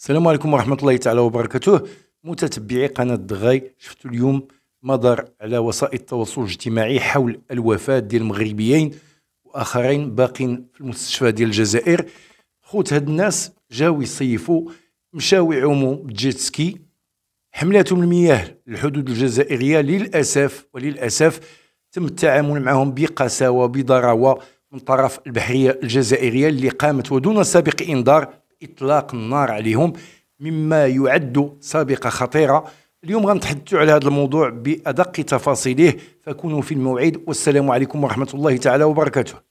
السلام عليكم ورحمة الله تعالى وبركاته متتبعي قناة دغاي شفتوا اليوم مدار على وسائل التواصل الاجتماعي حول الوفاة ديال المغربيين وآخرين باقين في المستشفى ديال الجزائر خوت هاد الناس جاو يصيفوا مشاو يعوموا جيتسكي حملاتهم المياه للحدود الجزائرية للأسف وللأسف تم التعامل معهم بقساوة بضراوة من طرف البحرية الجزائرية اللي قامت ودون سابق إنذار اطلاق النار عليهم مما يعد سابقه خطيره اليوم غنتحدثوا على هذا الموضوع بادق تفاصيله فكونوا في الموعد والسلام عليكم ورحمه الله تعالى وبركاته